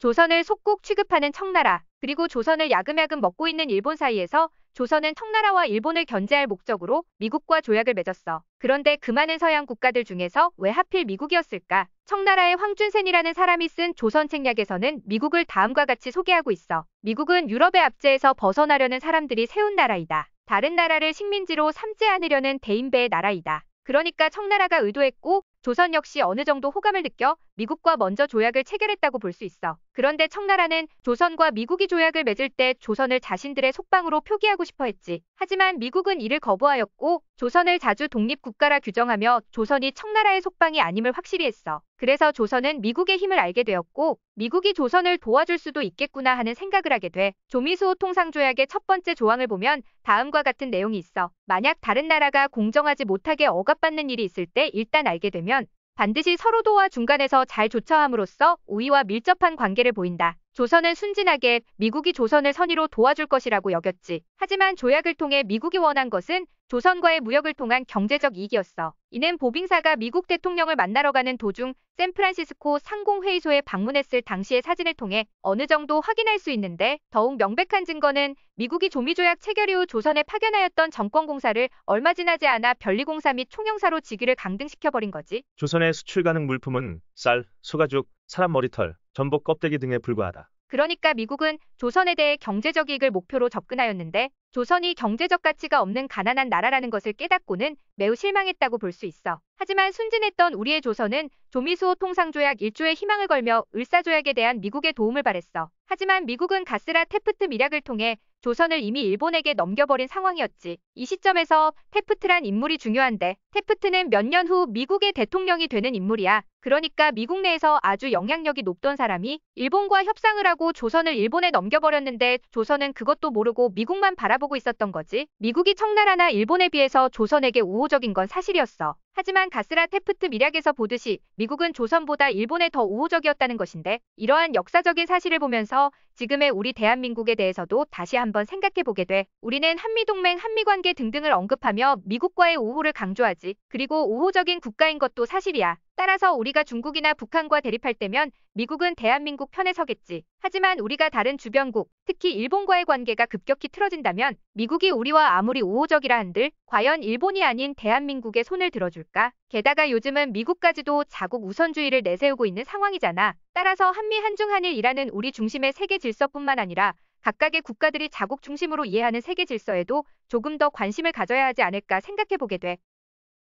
조선을 속국 취급하는 청나라, 그리고 조선을 야금야금 먹고 있는 일본 사이에서 조선은 청나라와 일본을 견제할 목적으로 미국과 조약을 맺었어. 그런데 그 많은 서양 국가들 중에서 왜 하필 미국이었을까? 청나라의 황준센이라는 사람이 쓴 조선 책략에서는 미국을 다음과 같이 소개하고 있어. 미국은 유럽의 압제에서 벗어나려는 사람들이 세운 나라이다. 다른 나라를 식민지로 삼지 않으려는 대인배의 나라이다. 그러니까 청나라가 의도했고 조선 역시 어느 정도 호감을 느껴 미국과 먼저 조약을 체결했다고 볼 수 있어. 그런데 청나라는 조선과 미국이 조약을 맺을 때 조선을 자신들의 속방으로 표기하고 싶어 했지. 하지만 미국은 이를 거부하였고 조선을 자주 독립국가라 규정하며 조선이 청나라의 속방이 아님을 확실히 했어. 그래서 조선은 미국의 힘을 알게 되었고 미국이 조선을 도와줄 수도 있겠구나 하는 생각을 하게 돼. 조미수호 통상조약의 첫 번째 조항을 보면 다음과 같은 내용이 있어. 만약 다른 나라가 공정하지 못하게 억압받는 일이 있을 때 일단 알게 되면 있면 반드시 서로 도와 중간에서 잘 조처함으로써 우위와 밀접한 관계를 보인다. 조선은 순진하게 미국이 조선을 선의로 도와줄 것이라고 여겼지. 하지만 조약을 통해 미국이 원한 것은 조선과의 무역을 통한 경제적 이익이었어. 이는 보빙사가 미국 대통령을 만나러 가는 도중 샌프란시스코 상공회의소에 방문했을 당시의 사진을 통해 어느 정도 확인할 수 있는데 더욱 명백한 증거는 미국이 조미조약 체결 이후 조선에 파견하였던 정권공사를 얼마 지나지 않아 별리공사 및 총영사로 직위를 강등시켜버린 거지. 조선의 수출 가능 물품은 쌀, 소가죽, 사람 머리털, 전복 껍데기 등에 불과하다. 그러니까 미국은 조선에 대해 경제적 이익을 목표로 접근하였는데 조선이 경제적 가치가 없는 가난한 나라라는 것을 깨닫고는 매우 실망했다고 볼 수 있어. 하지만 순진했던 우리의 조선은 조미수호 통상조약 1조의 희망을 걸며 을사조약에 대한 미국의 도움을 바랬어. 하지만 미국은 가스라 테프트 밀약을 통해 조선을 이미 일본에게 넘겨버린 상황이었지. 이 시점에서 테프트란 인물이 중요한데 테프트는 몇 년 후 미국의 대통령이 되는 인물이야. 그러니까 미국 내에서 아주 영향력이 높던 사람이 일본과 협상을 하고 조선을 일본에 넘겨버렸는데 조선은 그것도 모르고 미국만 바라보고 있었던 거지. 미국이 청나라나 일본에 비해서 조선에게 우호적인 건 사실이었어. 하지만 가스라 테프트 밀약에서 보듯이 미국은 조선보다 일본에 더 우호적이었다는 것인데 이러한 역사적인 사실을 보면서 지금의 우리 대한민국에 대해서도 다시 한번 생각해보게 돼 우리는 한미동맹 한미관계 등등을 언급하며 미국과의 우호를 강조하지 그리고 우호적인 국가인 것도 사실이야. 따라서 우리가 중국이나 북한과 대립할 때면 미국은 대한민국 편에 서겠지. 하지만 우리가 다른 주변국, 특히 일본과의 관계가 급격히 틀어진다면 미국이 우리와 아무리 우호적이라 한들 과연 일본이 아닌 대한민국의 손을 들어줄까? 게다가 요즘은 미국까지도 자국 우선주의를 내세우고 있는 상황이잖아. 따라서 한미 한중 한일이라는 우리 중심의 세계 질서뿐만 아니라 각각의 국가들이 자국 중심으로 이해하는 세계 질서에도 조금 더 관심을 가져야 하지 않을까 생각해 보게 돼.